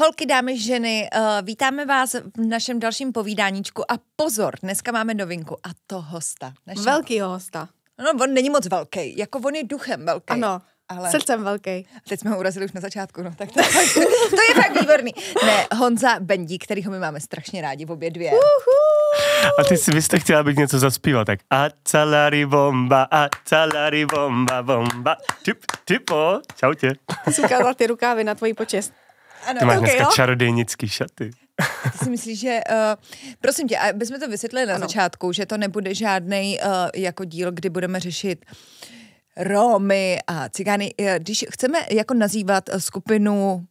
Holky, dámy, ženy, uh, vítáme vás v našem dalším povídáníčku a pozor, dneska máme novinku a to hosta. Našeho. Velký hosta. No, on není moc velký, jako on je duchem velký. Ano, ale... Srdcem velký. Teď jsme ho urazili už na začátku, no tak to, to je fakt výborný. Ne, Honza Bendí, kterýho my máme strašně rádi, v obě dvě. Uhu. A ty si, byste chtěla být něco zaspívat, tak a talari bomba, a talari bomba, bomba, tip, typo, čau tě. Jsi ty rukávy na tvoji počest. Ano, ty máš okay, dneska jo? čarodějnický šaty. Ty si myslíš, že... Uh, prosím tě, aby jsme to vysvětlili na ano. začátku, že to nebude žádný uh, eh, jako díl, kdy budeme řešit Romy a cigány. Eh, když chceme jako nazývat skupinu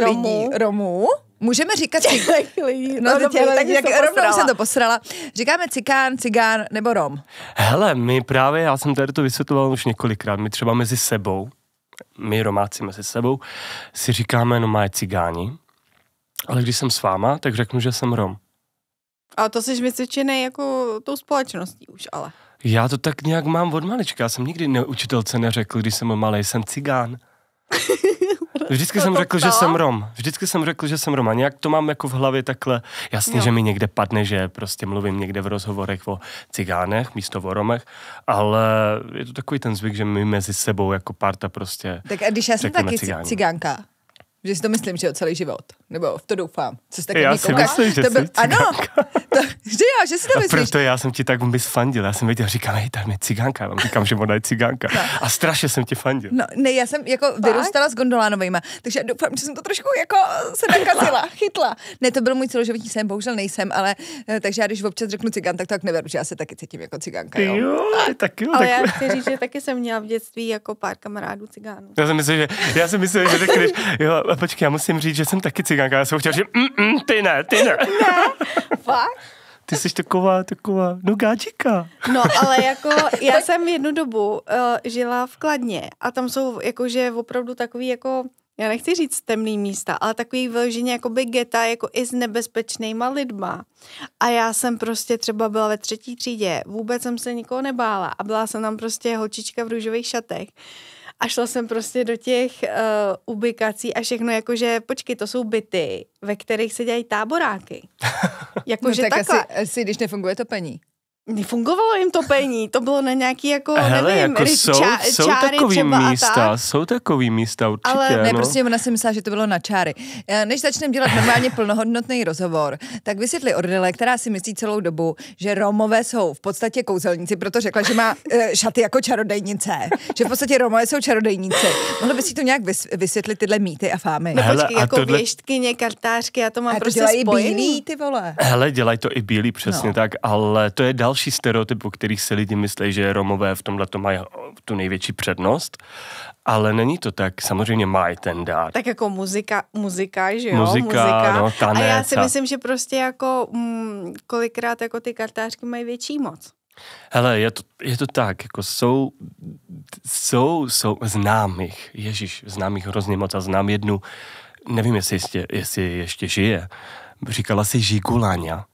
Romů. lidí Romů, Můžeme říkat těch No, no těhle, tak, tak rovnou jsem to posrala. Říkáme cikán, cigán nebo rom. Hele, my právě, já jsem tady to vysvětloval už několikrát, my třeba mezi sebou my romáci mezi sebou, si říkáme, no má cigáni, ale když jsem s váma, tak řeknu, že jsem Rom. A to jsi vysvědčený jako tou společností už, ale. Já to tak nějak mám od malička. Já jsem nikdy neučitelce učitelce neřekl, když jsem malý, jsem cigán. Vždycky jsem no řekl, že jsem Rom. Vždycky jsem řekl, že jsem Rom. A nějak to mám jako v hlavě takhle. Jasně, jo. že mi někde padne, že prostě mluvím někde v rozhovorech o cigánech místo o Romech, ale je to takový ten zvyk, že my mezi sebou jako parta prostě Tak a když já jsem taky cigáni. cigánka, že si to myslím, že o celý život. Nebo v to doufám. Co taky Já si myslím, že to byl, Ano, to, že si to myslíš? Proto já jsem ti tak fandil, já jsem věděl, říkám, hej, tam je cigánka, já vám říkám, že ona je cigánka. No. A strašně jsem ti fandil. No, ne, já jsem jako Fakt? vyrůstala s gondolánovými, takže doufám, že jsem to trošku jako se nakazila, chytla. Ne, to byl můj celoživotní sen, bohužel nejsem, ale eh, takže já když občas řeknu cigán, tak to tak neveru, že já se taky cítím jako cigánka. Jo, jo tak jo. Ale tak... já chci říct, že taky jsem měla v dětství jako pár kamarádů cigánů. Já jsem myslel, že, já jsem myslel, že když, jo, počkej, já musím říct, že jsem taky cigánka, já jsem chtěl, že mm, mm, ty ne, ty ne. ne? Fakt? ty jsi taková, taková, no gáčika. No, ale jako já jsem jednu dobu uh, žila v Kladně a tam jsou jakože opravdu takový jako já nechci říct temný místa, ale takový vyloženě by geta, jako i s nebezpečnýma lidma. A já jsem prostě třeba byla ve třetí třídě, vůbec jsem se nikoho nebála a byla jsem tam prostě holčička v růžových šatech. A šla jsem prostě do těch uh, ubikací a všechno, jakože počkej, to jsou byty, ve kterých se dělají táboráky. Jakože no, tak takhle. Asi, asi, když nefunguje topení. Nefungovalo jim to pení, to bylo na nějaký jako, Hele, nevím, jako ryč, jsou, čá, jsou čáry takový třeba místa, a tak. Jsou takový místa určitě, Ale ne, no. prostě ona si myslela, že to bylo na čáry. Eh, než začneme dělat normálně plnohodnotný rozhovor, tak vysvětli Ordele, která si myslí celou dobu, že Romové jsou v podstatě kouzelníci, proto řekla, že má eh, šaty jako čarodejnice, že v podstatě Romové jsou čarodejníci. Mohla by si to nějak vysvětlit tyhle mýty a fámy? No Hele, počkej, a jako tohle... věštkyně, kartářky, já to mám a prostě to dělají spojený. bílí, ty vole. Hele, dělají to i bílí, přesně no. tak, ale to je další další stereotyp, o kterých se lidi myslí, že Romové v tomhle to mají tu největší přednost, ale není to tak, samozřejmě mají ten dár. Tak jako muzika, muzika že jo? Muzika, muzika. No, tanec. A já si myslím, že prostě jako mm, kolikrát jako ty kartářky mají větší moc. Hele, je to, je to tak, jako jsou, jsou, jsou známých, ježíš, známých hrozně moc a znám jednu, nevím, jestli ještě, jestli ještě žije, říkala si Žiguláňa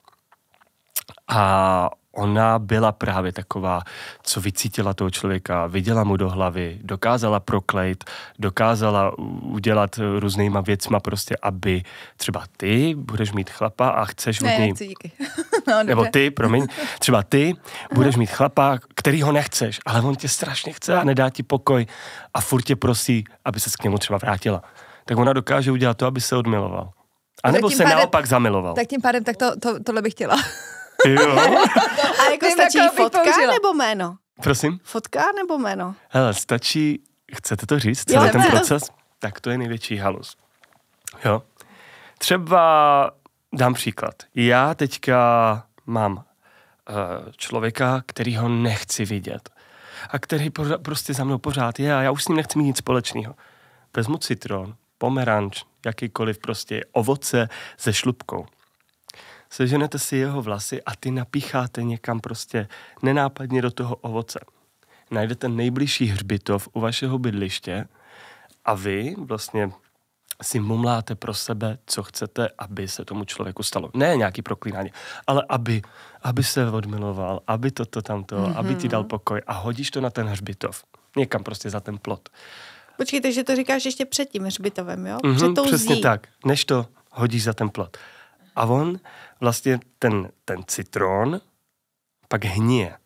a ona byla právě taková, co vycítila toho člověka, viděla mu do hlavy, dokázala proklejt, dokázala udělat různýma věcma prostě, aby třeba ty budeš mít chlapa a chceš ne, od něj... Nechci, díky. no, nebo ty, promiň, třeba ty budeš mít chlapa, který ho nechceš, ale on tě strašně chce a nedá ti pokoj a furt tě prosí, aby se k němu třeba vrátila. Tak ona dokáže udělat to, aby se odmiloval. A nebo se pádem, naopak zamiloval. Tak tím pádem, tak to, to, tohle bych chtěla. Jo. A jako Tým stačí jako fotka použila. nebo jméno? Prosím? Fotka nebo jméno? Hele, stačí, chcete to říct, celý jo, ten proces? Tak to je největší halus. Jo. Třeba dám příklad. Já teďka mám uh, člověka, který ho nechci vidět a který pořa, prostě za mnou pořád je a já už s ním nechci mít nic společného. Vezmu citron, pomeranč, jakýkoliv prostě ovoce se šlubkou seženete si jeho vlasy a ty napícháte někam prostě nenápadně do toho ovoce. Najdete nejbližší hřbitov u vašeho bydliště a vy vlastně si mumláte pro sebe, co chcete, aby se tomu člověku stalo. Ne nějaký proklínání, ale aby, aby se odmiloval, aby toto tamto, mm-hmm. aby ti mhm. dal pokoj a hodíš to na ten hřbitov. Někam prostě za ten plot. Počkejte, že to říkáš ještě před tím hřbitovem, jo? Mm-hmm, před tou přesně zí. tak. Než to hodíš za ten plot. A on vlastně ten, ten citron pak hníje.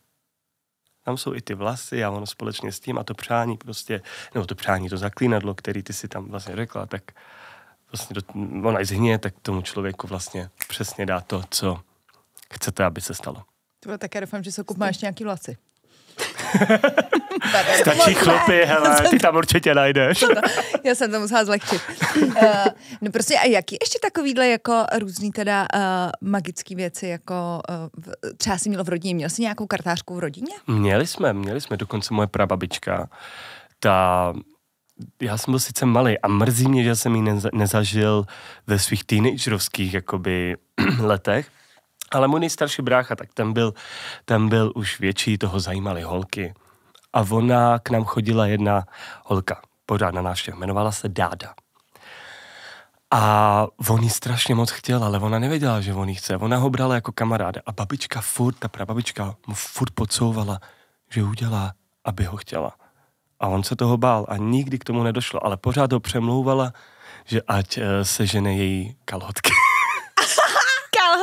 Tam jsou i ty vlasy a ono společně s tím a to přání prostě, nebo to přání, to zaklínadlo, který ty si tam vlastně řekla, tak vlastně do, ona zhně, tak tomu člověku vlastně přesně dá to, co chcete, aby se stalo. To bylo také, doufám, že se má ještě nějaký vlasy. Stačí chlopy, hele, ty tam určitě najdeš. Já jsem to musela zlehčit. Uh, no prostě a jaký ještě takovýhle jako různý teda uh, magický věci, jako uh, třeba si měl v rodině, měl jsi nějakou kartářku v rodině? Měli jsme, měli jsme, dokonce moje prababička, ta já jsem byl sice malý a mrzí mě, že jsem ji neza, nezažil ve svých teenagerovských jakoby letech, ale můj nejstarší brácha, tak ten byl, ten byl už větší, toho zajímaly holky. A ona k nám chodila jedna holka, pořád na návštěv, jmenovala se Dáda. A on ji strašně moc chtěl, ale ona nevěděla, že on ji chce. Ona ho brala jako kamaráda a babička furt, ta prababička mu furt podsouvala, že udělá, aby ho chtěla. A on se toho bál a nikdy k tomu nedošlo, ale pořád ho přemlouvala, že ať eh, se žene její kalhotky.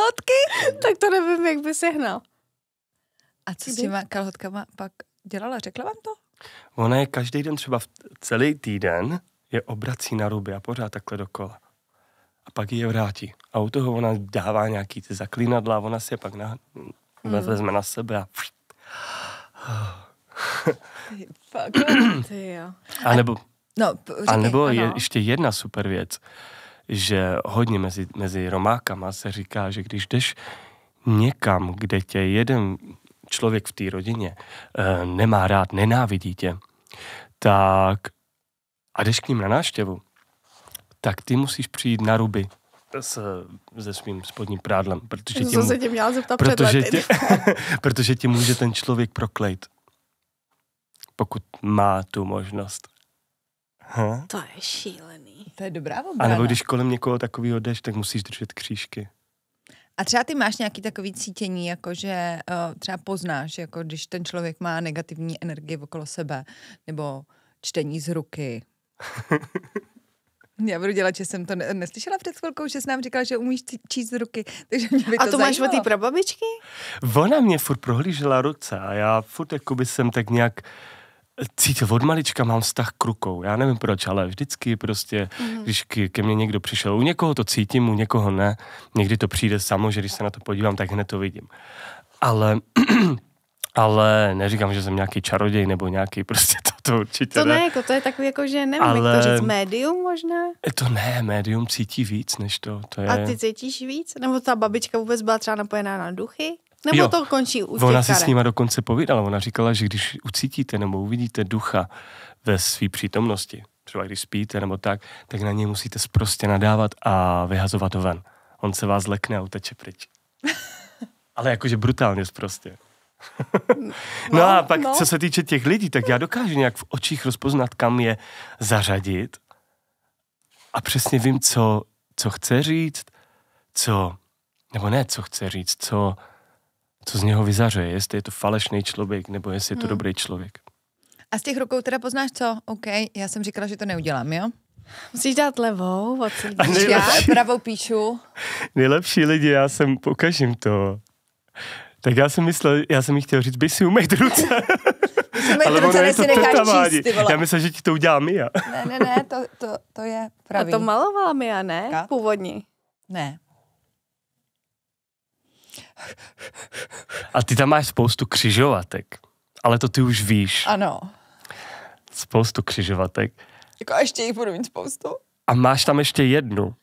kalhotky, tak to nevím, jak by sehnal. A co Kdy? s těma kalhotkama pak dělala? Řekla vám to? Ona je každý den třeba celý týden je obrací na ruby a pořád takhle dokola. A pak je vrátí. A u toho ona dává nějaký ty zaklinadla, ona si je pak na, hmm. vezme na sebe a... A nebo, no, a nebo je ještě jedna super věc že hodně mezi, mezi Romákama se říká, že když jdeš někam, kde tě jeden člověk v té rodině e, nemá rád, nenávidí tě, tak a jdeš k ním na náštěvu, tak ty musíš přijít na ruby s, se svým spodním prádlem. Protože tě, se tě měla zeptat protože tě, protože tě může ten člověk proklejt, pokud má tu možnost. Huh? To je šílený. To je dobrá obrana. A nebo když kolem někoho takového jdeš, tak musíš držet křížky. A třeba ty máš nějaký takový cítění, jako že uh, třeba poznáš, jako když ten člověk má negativní energii okolo sebe, nebo čtení z ruky. Já budu dělat, že jsem to ne- neslyšela před chvilkou, že jsi nám říkala, že umíš číst z ruky, takže mě by to A to zajímalo. máš od té prababičky? Ona mě furt prohlížela ruce a já furt jsem tak nějak uh, cítil od malička, mám vztah k rukou. Já nevím proč, ale vždycky prostě, mm-hmm. když ke, ke mně někdo přišel, u někoho to cítím, u někoho ne. Někdy to přijde samo, že když se na to podívám, tak hned to vidím. Ale ale neříkám, že jsem nějaký čaroděj nebo nějaký prostě to, to určitě To ne, ne jako to je takový jako, že nevím, ale... jak to říct, médium možná? E, to ne, médium cítí víc než to, to je... A ty cítíš víc? Nebo ta babička vůbec byla třeba napojená na duchy? Nebo jo, to končí u Ona si s nima dokonce povídala. Ona říkala, že když ucítíte nebo uvidíte ducha ve své přítomnosti, třeba když spíte nebo tak, tak na něj musíte sprostě nadávat a vyhazovat ho ven. On se vás lekne a uteče pryč. Ale jakože brutálně sprostě. no, no a no, pak, no. co se týče těch lidí, tak já dokážu nějak v očích rozpoznat, kam je zařadit a přesně vím, co, co chce říct, co, nebo ne, co chce říct, co, co z něho vyzařuje, jestli je to falešný člověk, nebo jestli je to hmm. dobrý člověk. A z těch rukou teda poznáš co? OK, já jsem říkala, že to neudělám, jo? Musíš dát levou, a Nejlepší... Já pravou píšu. Nejlepší lidi, já jsem, pokažím to. Tak já jsem myslel, já jsem jí chtěl říct, by si umej ruce. Ale ono je to vole. Já myslím, že ti to udělá Mia. ne, ne, ne, to, to, to je pravý. A to malovala Mia, ne? Původní. Ne. A ty tam máš spoustu křižovatek, ale to ty už víš. Ano. Spoustu křižovatek. Jako a ještě jich budu mít spoustu. A máš tam ještě jednu.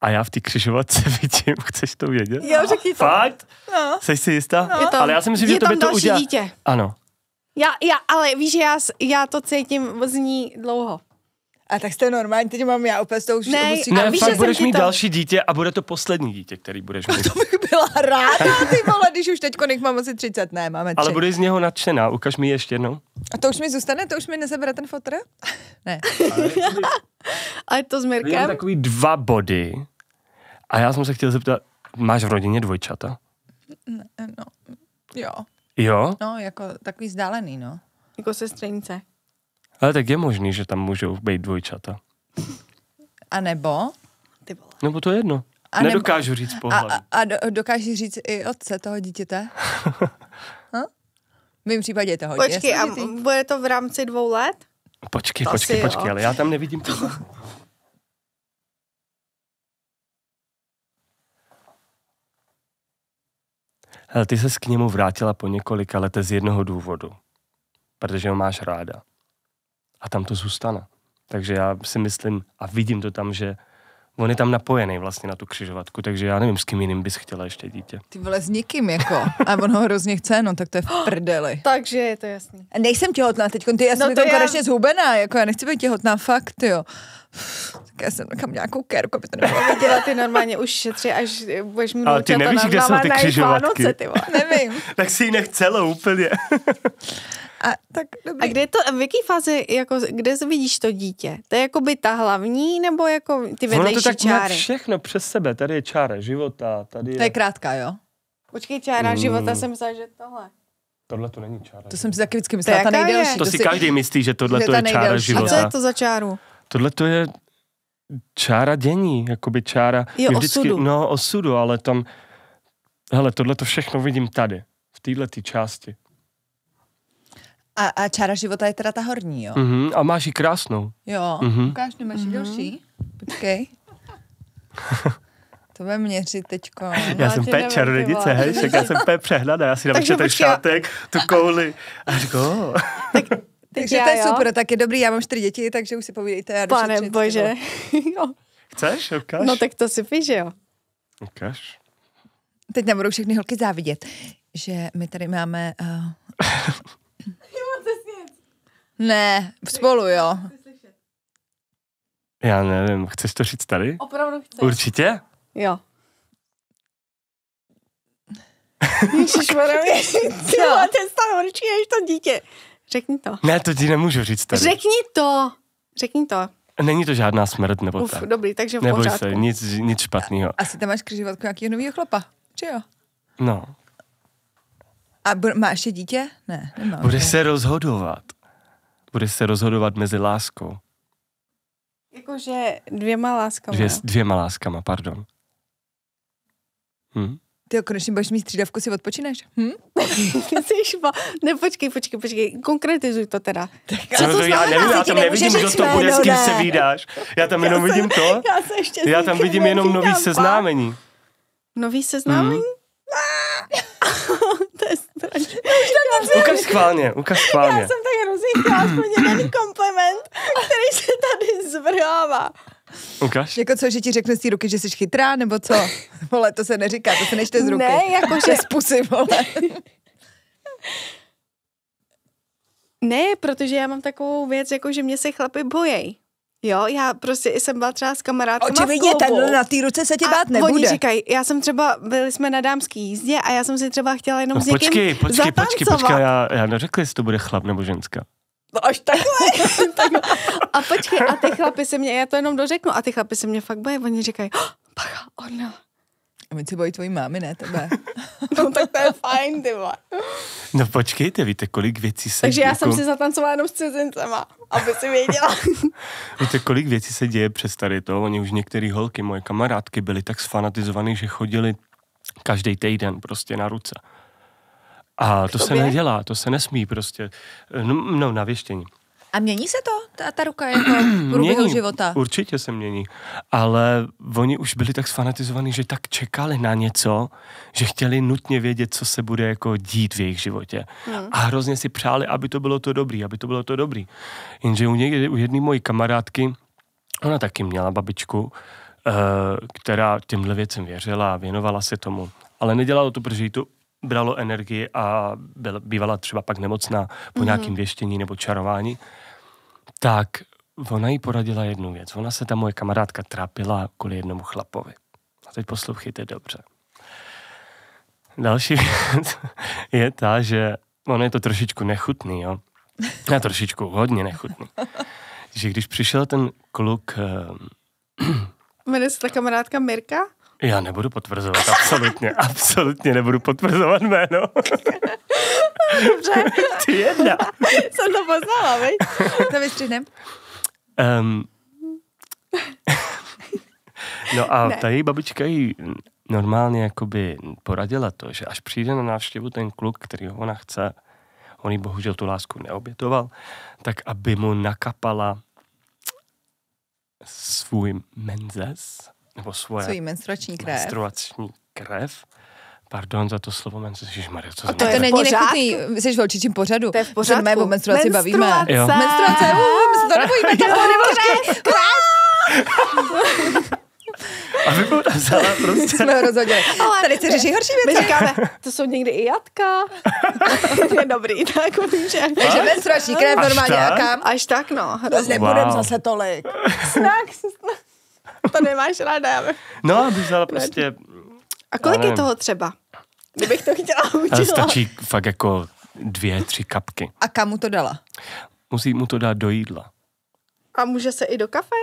A já v té křižovatce vidím, chceš to vědět? Jo, řekni to. Fakt? No. Jsi si jistá? No. Je tam, ale já si myslím, že to by to udělá. dítě. Ano. Já, já, ale víš, já, já to cítím z ní dlouho. A tak jste normální, teď mám já úplně s tou ne, ne, víš, fakt budeš mít to... další dítě a bude to poslední dítě, který budeš mít. A to bych byla ráda, ty vole, když už teď nech mám asi 30, ne, máme tři. Ale budeš z něho nadšená, ukaž mi ještě jednou. A to už mi zůstane, to už mi nezebere ten fotr? ne. a je to s Mirkem? Mám takový dva body a já jsem se chtěl zeptat, máš v rodině dvojčata? Ne, no, jo. Jo? No, jako takový vzdálený, no. Jako strýnce. Ale tak je možný, že tam můžou být dvojčata. A nebo? Ty vole. Nebo to je jedno. A nebo, Nedokážu říct pohled. A, a, a dokážeš říct i otce toho dítěte? Hm? V mém případě je to hodně. Počkej, a bude to v rámci dvou let? Počkej, to počkej, počkej, jo. ale já tam nevidím to. Hele, ty se k němu vrátila po několika letech z jednoho důvodu. Protože ho máš ráda a tam to zůstane. Takže já si myslím a vidím to tam, že on je tam napojený vlastně na tu křižovatku, takže já nevím, s kým jiným bys chtěla ještě dítě. Ty vole, s nikým jako. A on ho hrozně chce, no tak to je v prdeli. takže je to jasný. Nejsem těhotná teď, ty já no jsem no to jako já... konečně zhubená, jako já nechci být těhotná, fakt, jo. Tak já jsem kam nějakou kerku, aby to nebylo. Viděla ty normálně už šetři, až budeš mít Ale ty jako nevíš, kde jsou ty křižovatky. Vánoce, ty Nevím. tak si ji nechcelo úplně. A, tak dobrý. a kde je to, v jaké fázi, jako, kde vidíš to dítě? To je jako by ta hlavní, nebo jako ty vedlejší čáry? to tak čáry? všechno přes sebe, tady je čára života, tady je... To je krátká, jo? Počkej, čára mm. života jsem myslela, že tohle. Tohle to není čára. To jsem si taky vždycky myslela, to ta nejdelší. Je? To, to si každý myslí, že tohle to je čára života. A co je to za čáru? Tohle to je čára dění, jakoby čára... Jo, vždycky, osudu. No, osudu, ale tam... Hele, tohle to všechno vidím tady, v této části. A, a čára života je teda ta horní, jo? Mm-hmm. A máš ji krásnou. Jo, mm-hmm. ukáž, nemáš mm-hmm. další? Počkej. To bude měřit teďko. já jsem pep čarodějnice, hej, však já jsem pep přehnaná, já si dám ten šátek, tu kouli a říkám, tak, Takže já, to je jo. super, tak je dobrý, já mám čtyři děti, takže už si povídejte. Já Pane bože. jo. Chceš? Ukáž? No tak to si píš, jo. Ukáž. Teď nám budou všechny holky závidět, že my tady máme uh, ne, spolu jo. Já nevím, chceš to říct tady? Opravdu chceš. Určitě? Jo. Ježišmarja, ty máte stále horší než to dítě. Řekni to. Ne, to ti nemůžu říct tady. Řekni to. Řekni to. Není to žádná smrt nebo Uf, tak. dobrý, takže v Neboj pořádku. se, nic, nic špatného. Asi tam máš křižovatku nějakého nového chlapa, či jo? No. A br- má ještě dítě? Ne, nemám. Bude ne. se rozhodovat bude se rozhodovat mezi láskou. Jakože dvěma láskama. Dvě, dvěma láskama, pardon. Hm? Ty jo, konečně budeš mít střídavku, si odpočínáš. Hm? Jsi Ne, počkej, počkej, počkej. Konkretizuj to teda. Tak, co no, to já nevím, já tam nevidím, kdo to bude, s kým se vydáš. Já tam já jenom se, vidím to. Já, se ještě já tam vidím jenom nový seznámení. Nový seznámení? Mm ukaž schválně, ukaž schválně. Já jsem tak hrozně chtěla aspoň jeden kompliment, který se tady zvrhává. Ukaž. Jako co, že ti řekne z té ruky, že jsi chytrá, nebo co? Vole, to se neříká, to se nečte z ruky. Ne, jakože... z pusy, vole. ne, protože já mám takovou věc, jako že mě se chlapy bojej. Jo, já prostě jsem byla třeba s kamarádkou. Očividně ten na té ruce se tě bát nebude. Oni říkají, já jsem třeba, byli jsme na dámský jízdě a já jsem si třeba chtěla jenom no, s někým Počkej, počkej, zatancovat. počkej, počkej, já, já neřekl, jestli to bude chlap nebo ženská. No až takhle. takhle. a počkej, a ty chlapy se mě, já to jenom dořeknu, a ty chlapy se mě fakt bojí, oni říkají, oh, pacha, ona. Oh no a my se bojí tvojí mámy, ne tebe. no tak to je fajn, ty No počkejte, víte, kolik věcí se... Takže já jako... jsem si zatancovala jenom s cizincema, aby si věděla. víte, kolik věcí se děje přes tady to? Oni už některé holky, moje kamarádky, byly tak sfanatizovaný, že chodili každý týden prostě na ruce. A to se nedělá, to se nesmí prostě. No, no na věštění. A mění se to, ta, ta ruka, jako průběhu života? Určitě se mění. Ale oni už byli tak sfanatizovaní, že tak čekali na něco, že chtěli nutně vědět, co se bude jako dít v jejich životě. Hmm. A hrozně si přáli, aby to bylo to dobrý, aby to bylo to dobrý. Jenže u, u jedné mojí kamarádky, ona taky měla babičku, eh, která těmhle věcem věřila a věnovala se tomu. Ale nedělalo to, protože jí to bralo energii a byla, bývala třeba pak nemocná po mm-hmm. nějakém věštění nebo čarování tak ona jí poradila jednu věc. Ona se, ta moje kamarádka, trápila kvůli jednomu chlapovi. A teď poslouchejte dobře. Další věc je ta, že ono je to trošičku nechutný, jo. Já trošičku hodně nechutný. že když přišel ten kluk... Ehm, Jmenuje se ta kamarádka Mirka? Já nebudu potvrzovat, absolutně, absolutně nebudu potvrzovat jméno. Dobře. Ty jedna. Jsem to poznala, vej. To vystřihnem. Um, no a ne. ta její babička jí normálně jakoby poradila to, že až přijde na návštěvu ten kluk, který ho ona chce, on jí bohužel tu lásku neobětoval, tak aby mu nakapala svůj menzes nebo svoje... Svojí menstruační krev. Menstruační krev. Pardon za to slovo menstruace. To, to není nechutný, jsi v určitým pořadu. To je v pořádku. Že o menstruaci Menstruace. Jo. Menstruace, uh, my se to nebojíme, to je a vy mu vzala prostě. Jsme ho Ale tady se řeší horší věci. My říkáme, to jsou někdy i jatka. to je dobrý, tak může. Takže menstruační krev normálně jaká? Až tak, no. Hrozně. Nebudem zase tolik. Snak, snak to nemáš ráda. Já no, bych vzala prostě... A kolik je toho třeba? Kdybych to chtěla udělat. Stačí fakt jako dvě, tři kapky. A kam mu to dala? Musí mu to dát do jídla. A může se i do kafe?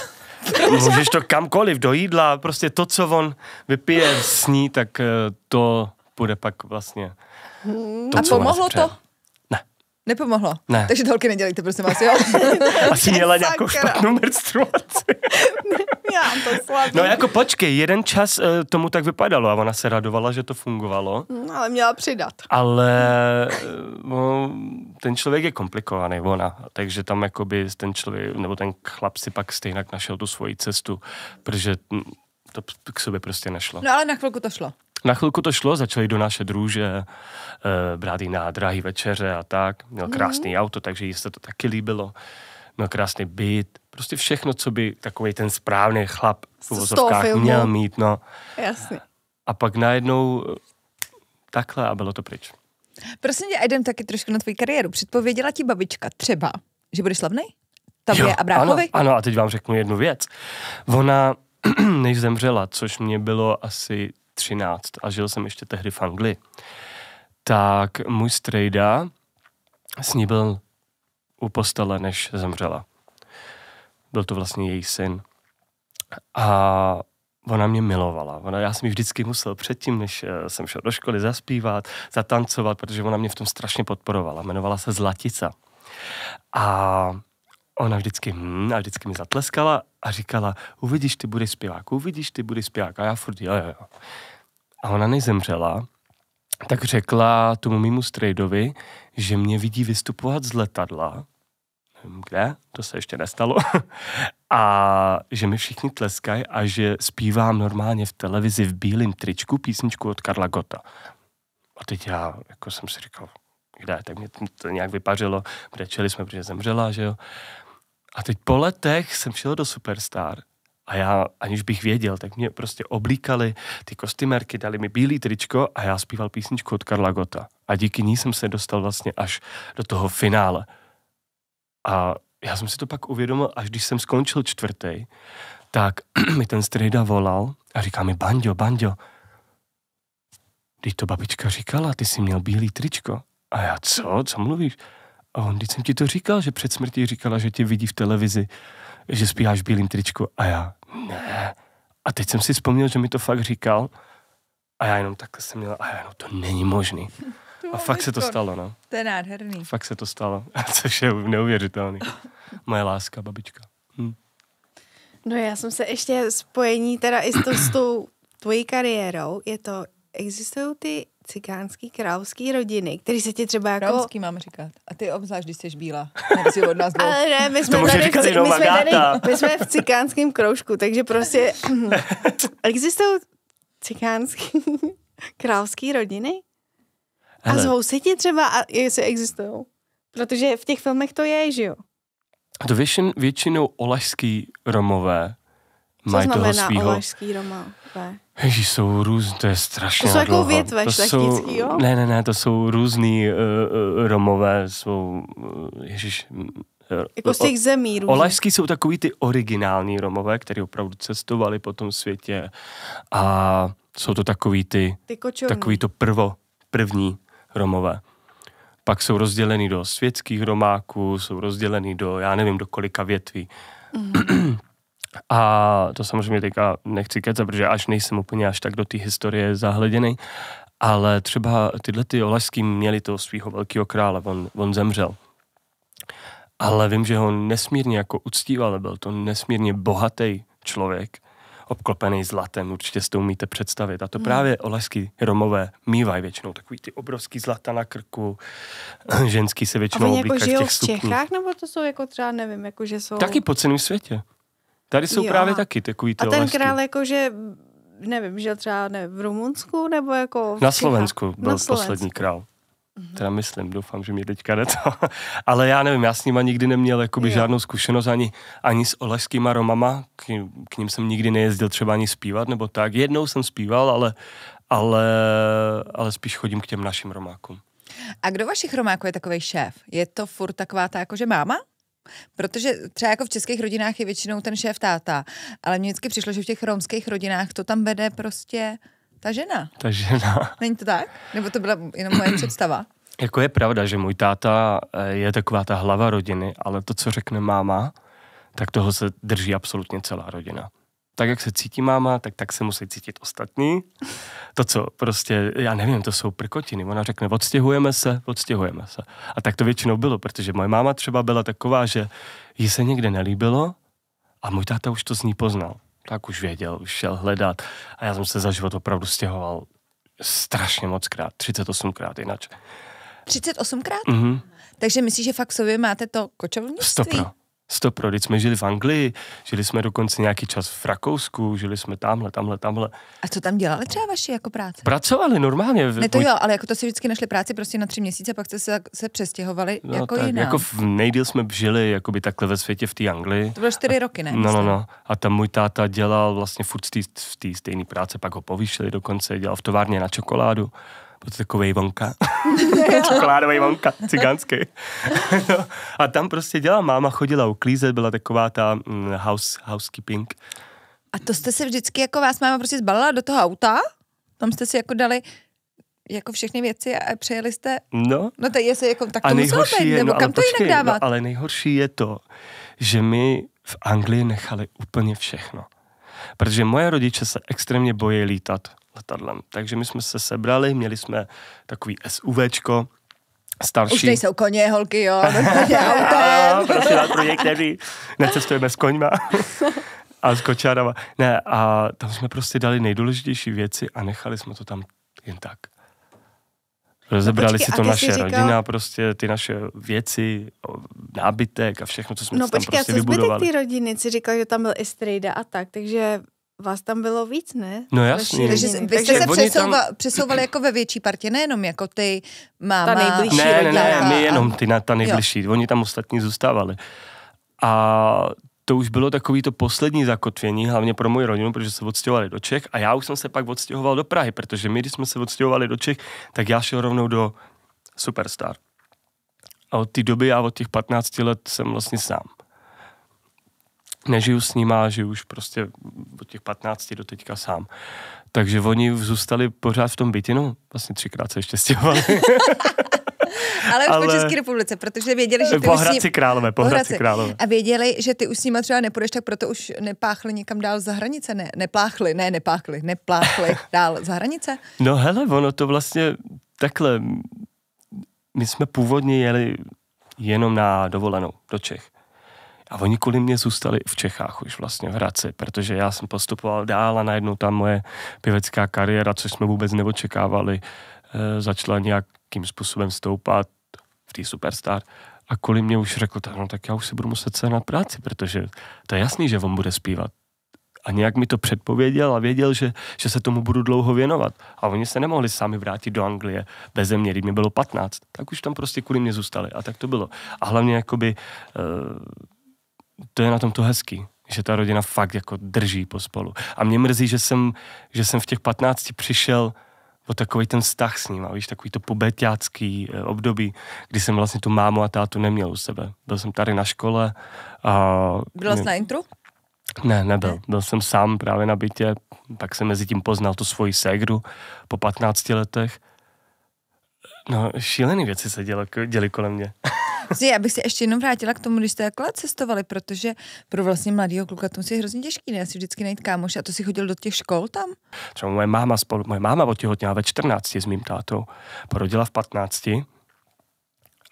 Můžeš to kamkoliv, do jídla, prostě to, co on vypije, sní, tak eh, to bude pak vlastně hmm. to, A pomohlo to? Ne. Nepomohlo? Ne. Takže to holky nedělejte, prosím vás, jo? Asi měla nějakou špatnou menstruaci. Já to slavím. No jako počkej, jeden čas eh, tomu tak vypadalo a ona se radovala, že to fungovalo. No, ale měla přidat. Ale eh, no, ten člověk je komplikovaný, ona. Takže tam jakoby ten člověk, nebo ten chlap si pak stejně našel tu svoji cestu, protože hm, to k sobě prostě nešlo. No ale na chvilku to šlo. Na chvilku to šlo, začali donášet růže, eh, brát jí na drahý večeře a tak. Měl krásný mm. auto, takže jí se to taky líbilo. Měl krásný byt, Prostě všechno, co by takový ten správný chlap v uvozovkách měl mít, no. Jasně. A pak najednou eh, takhle a bylo to pryč. Prosím tě, jdem taky trošku na tvoji kariéru. Předpověděla ti babička třeba, že budeš slavný? Tobě a bráchovi? Ano, ano, a teď vám řeknu jednu věc. Ona, než zemřela, což mě bylo asi 13 a žil jsem ještě tehdy v Anglii, tak můj strejda s ní byl u postele, než zemřela byl to vlastně její syn. A ona mě milovala. Ona, já jsem ji vždycky musel předtím, než eh, jsem šel do školy, zaspívat, zatancovat, protože ona mě v tom strašně podporovala. Jmenovala se Zlatica. A ona vždycky, hm, a vždycky mi zatleskala a říkala, uvidíš, ty budeš zpěvák, uvidíš, ty budeš zpěvák. A já furt, jo, jo, jo. A ona nezemřela, tak řekla tomu mýmu strejdovi, že mě vidí vystupovat z letadla kde, to se ještě nestalo, a že mi všichni tleskají a že zpívám normálně v televizi v bílém tričku písničku od Karla Gota. A teď já jako jsem si říkal, kde, tak mě to nějak vypařilo, brečeli jsme, protože zemřela, že jo. A teď po letech jsem šel do Superstar a já, aniž bych věděl, tak mě prostě oblíkali ty kostymerky, dali mi bílý tričko a já zpíval písničku od Karla Gota. A díky ní jsem se dostal vlastně až do toho finále. A já jsem si to pak uvědomil, až když jsem skončil čtvrtý, tak mi ten strejda volal a říká mi, Bandio, Bandio, když to babička říkala, ty jsi měl bílý tričko. A já, co, co mluvíš? A on, když jsem ti to říkal, že před smrtí říkala, že tě vidí v televizi, že spíháš v bílým tričku. A já, ne. A teď jsem si vzpomněl, že mi to fakt říkal. A já jenom takhle jsem měl, a já, no to není možný. A fakt se to stalo, no. To je nádherný. Fakt se to stalo, což je neuvěřitelný. Moje láska, babička. Hm. No já jsem se ještě spojení teda i s, to, s tou tvojí kariérou, je to, existují ty cikánský, královský rodiny, který se ti třeba jako... Královský mám říkat. A ty obzvlášť, když jsi bílá. Jsi od nás Ale ne, my jsme, tady, v, my, jsme tady, my jsme v cikánském kroužku, takže prostě existují cikánský, královský rodiny? Hele. A zhousiti třeba, a jestli existují. Protože v těch filmech to je, že jo? A to většin, většinou olašský Romové mají Co toho svého. znamená Romové? Ježí, jsou různé, to je strašně To jsou jako větve to jsou, jo? Ne, ne, ne, to jsou různý uh, Romové, jsou, uh, eh, ježíš, jako z těch zemí Olašský jsou takový ty originální Romové, kteří opravdu cestovali po tom světě a jsou to takový ty, ty takový to prvo, první Romové. Pak jsou rozděleny do světských Romáků, jsou rozděleny do, já nevím, do kolika větví. Mm-hmm. A to samozřejmě teďka nechci kecat, protože až nejsem úplně až tak do té historie zahleděný, ale třeba tyhle ty Olašský měli toho svého velkého krále, on, on zemřel. Ale vím, že ho nesmírně jako uctíval, byl to nesmírně bohatý člověk obklopený zlatem, určitě si to umíte představit. A to hmm. právě olesky Romové mývají většinou takový ty obrovský zlata na krku, ženský se většinou oblíkají jako v těch v stupních. Čechách, nebo to jsou jako třeba, nevím, jako že jsou... Taky po celém světě. Tady jsou jo. právě taky takový ty A ten olesky. král jakože nevím, že třeba ne, v Rumunsku nebo jako... V na Slovensku byl na Slovensku. poslední král. Mhm. Teda myslím, doufám, že mě teďka jde to. Ale já nevím, já s nima nikdy neměl jakoby žádnou zkušenost ani, ani s olešskýma Romama, k, k ním jsem nikdy nejezdil třeba ani zpívat nebo tak. Jednou jsem zpíval, ale, ale, ale spíš chodím k těm našim Romákům. A kdo vašich Romáků je takový šéf? Je to furt taková ta jakože máma? Protože třeba jako v českých rodinách je většinou ten šéf táta, ale mně vždycky přišlo, že v těch romských rodinách to tam vede prostě ta žena. Ta žena. Není to tak? Nebo to byla jenom moje představa? Jako je pravda, že můj táta eh, je taková ta hlava rodiny, ale to, co řekne máma, tak toho se drží absolutně celá rodina. Tak, jak se cítí máma, tak tak se musí cítit ostatní. To, co prostě, já nevím, to jsou prkotiny. Ona řekne, odstěhujeme se, odstěhujeme se. A tak to většinou bylo, protože moje máma třeba byla taková, že jí se někde nelíbilo a můj táta už to z ní poznal tak už věděl, už šel hledat. A já jsem se za život opravdu stěhoval strašně moc krát, 38krát jinak. 38krát? Mhm. Takže myslíš, že fakt v sobě máte to kočovnictví? Stopro. Stopro, teď jsme žili v Anglii, žili jsme dokonce nějaký čas v Rakousku, žili jsme tamhle, tamhle, tamhle. A co tam dělali třeba vaši jako práce? Pracovali normálně. Ne to jo, ale jako to si vždycky našli práci prostě na tři měsíce, pak jste se, se přestěhovali no, jako tak, jinam. Jako v, nejdíl jsme žili jakoby takhle ve světě v té Anglii. To bylo čtyři a, roky, ne? No, no, no. A tam můj táta dělal vlastně furt v té stejné práce, pak ho povýšili dokonce, dělal v továrně na čokoládu byl takovej vonka, čokoládový vonka, cigánský. no, a tam prostě dělá máma, chodila uklízet, byla taková ta mm, house, housekeeping. A to jste se vždycky, jako vás máma prostě zbalila do toho auta? Tam jste si jako dali jako všechny věci a přejeli jste? No. No to se jako tak to a nejhorší muselo je, nebo no, kam to počkej, jinak no, dávat? No, ale nejhorší je to, že my v Anglii nechali úplně všechno. Protože moje rodiče se extrémně bojí lítat letadlem. Takže my jsme se sebrali, měli jsme takový SUVčko, starší. Už nejsou koně, holky, jo, autem. Prosím vás, pro některý necestujeme s koňma. a s kočárama. Ne, a tam jsme prostě dali nejdůležitější věci a nechali jsme to tam jen tak. No Rozebrali no, si to naše říkal... rodina, prostě ty naše věci, nábytek a všechno, co jsme no, tam prostě vybudovali. No počkej, ty rodiny, jsi říkal, že tam byl i strejda a tak, takže vás tam bylo víc, ne? No jasně. Takže vy jste Takže se přesouva, tam... přesouvali jako ve větší partě, nejenom jako ty máma. Ta nejbližší ne, ne, ne, my jenom ty, na ta nejbližší. Jo. Oni tam ostatní zůstávali. A to už bylo takový to poslední zakotvění, hlavně pro moji rodinu, protože se odstěhovali do Čech a já už jsem se pak odstěhoval do Prahy, protože my, když jsme se odstěhovali do Čech, tak já šel rovnou do Superstar. A od té doby já od těch 15 let jsem vlastně sám nežiju s nima, žiju už prostě od těch 15 do teďka sám. Takže oni zůstali pořád v tom bytě, no vlastně třikrát se ještě stěhovali. Ale už ale... po České republice, protože věděli, že ty po už ním... králové, pohradci králové. A věděli, že ty už s nima třeba nepůjdeš, tak proto už nepáchli nikam dál za hranice, ne, nepláchli, ne, nepáchli, nepláchli dál za hranice. No hele, ono to vlastně takhle, my jsme původně jeli jenom na dovolenou do Čech. A oni kvůli mě zůstali v Čechách už vlastně v Hradci, protože já jsem postupoval dál a najednou ta moje pěvecká kariéra, což jsme vůbec neočekávali, eh, začala nějakým způsobem stoupat v té Superstar. A kvůli mě už řekl, tak, no, tak já už si budu muset sehnat práci, protože to je jasný, že on bude zpívat. A nějak mi to předpověděl a věděl, že, že se tomu budu dlouho věnovat. A oni se nemohli sami vrátit do Anglie bez mě, kdy mi bylo 15. Tak už tam prostě kvůli mě zůstali. A tak to bylo. A hlavně jakoby... Uh, to je na tom to hezký, že ta rodina fakt jako drží pospolu. A mě mrzí, že jsem, že jsem v těch 15 přišel o takový ten vztah s ním, a víš, takový to pubertácký eh, období, kdy jsem vlastně tu mámu a tátu neměl u sebe. Byl jsem tady na škole. A Byl jsi na intru? Ne, nebyl. Byl jsem sám právě na bytě, pak jsem mezi tím poznal tu svoji ségru po 15 letech. No, šílený věci se dělo, děli kolem mě já bych se ještě jenom vrátila k tomu, když jste takhle cestovali, protože pro vlastně mladého kluka to musí je hrozně těžký, ne? Já si vždycky najít kámoš a to si chodil do těch škol tam? Třeba moje máma, spolu, moje máma otěhotněla ve 14 s mým tátou, porodila v 15,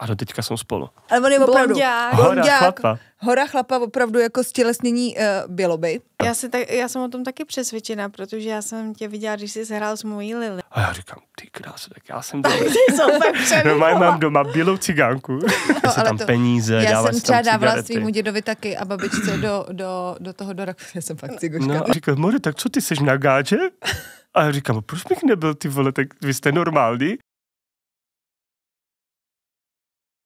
a do teďka jsou spolu. Ale on je opravdu blondiák. Hora blondiák, chlapa. Hora chlapa opravdu jako stělesnění uh, běloby. Já, se tak, já jsem o tom taky přesvědčena, protože já jsem tě viděla, když jsi hrál s mojí Lily. A já říkám, ty krásu, tak já jsem dobrý. no, mám, mám doma bílou cigánku. No, ale tam to, peníze, Já jsem třeba dávala svým dědovi taky a babičce do, do, do toho do roku. Já jsem fakt ciguška. No a říkal, More, tak co ty jsi na gáče? A já říkám, no, proč bych nebyl ty vole, tak vy jste normální?